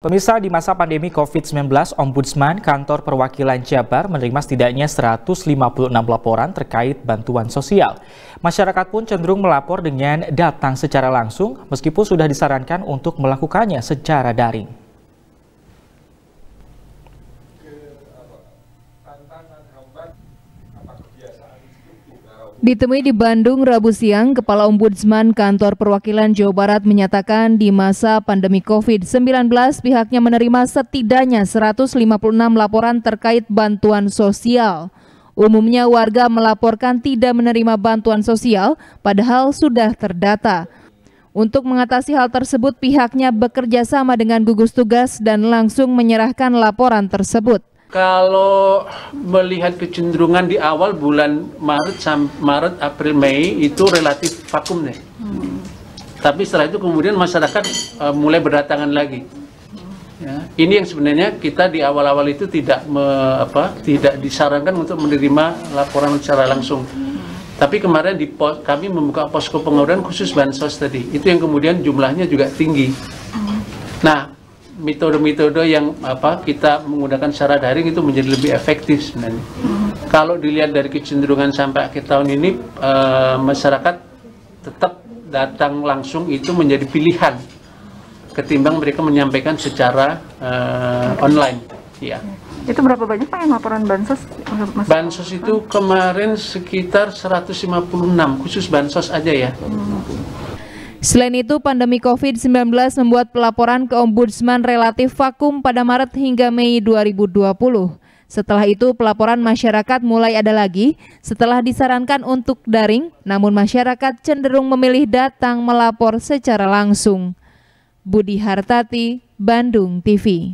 Pemirsa, di masa pandemi COVID-19, Ombudsman Kantor Perwakilan Jabar menerima setidaknya 156 laporan terkait bantuan sosial. Masyarakat pun cenderung melapor dengan datang secara langsung, meskipun sudah disarankan untuk melakukannya secara daring. Ditemui di Bandung Rabu siang, Kepala Ombudsman Kantor Perwakilan Jawa Barat menyatakan di masa pandemi COVID-19 pihaknya menerima setidaknya 156 laporan terkait bantuan sosial. Umumnya warga melaporkan tidak menerima bantuan sosial padahal sudah terdata. Untuk mengatasi hal tersebut pihaknya bekerja sama dengan gugus tugas dan langsung menyerahkan laporan tersebut. Kalau melihat kecenderungan di awal bulan Maret, Maret, April, Mei itu relatif vakum nih. Hmm. Tapi setelah itu kemudian masyarakat uh, mulai berdatangan lagi. Ya. Ini yang sebenarnya kita di awal-awal itu tidak me, apa, tidak disarankan untuk menerima laporan secara langsung. Tapi kemarin di pos, kami membuka posko pengaduan khusus bansos tadi. Itu yang kemudian jumlahnya juga tinggi. Hmm. Nah, metode-metode yang apa kita menggunakan secara daring itu menjadi lebih efektif sebenarnya. Hmm. Kalau dilihat dari kecenderungan sampai akhir tahun ini e, masyarakat tetap datang langsung itu menjadi pilihan ketimbang mereka menyampaikan secara e, online. Ya. Itu berapa banyak Pak yang laporan bansos? Mas bansos itu kemarin sekitar 156 khusus bansos aja ya. Hmm. Selain itu, pandemi COVID-19 membuat pelaporan ke Ombudsman relatif vakum pada Maret hingga Mei 2020. Setelah itu, pelaporan masyarakat mulai ada lagi setelah disarankan untuk daring, namun masyarakat cenderung memilih datang melapor secara langsung. Budi Hartati, Bandung TV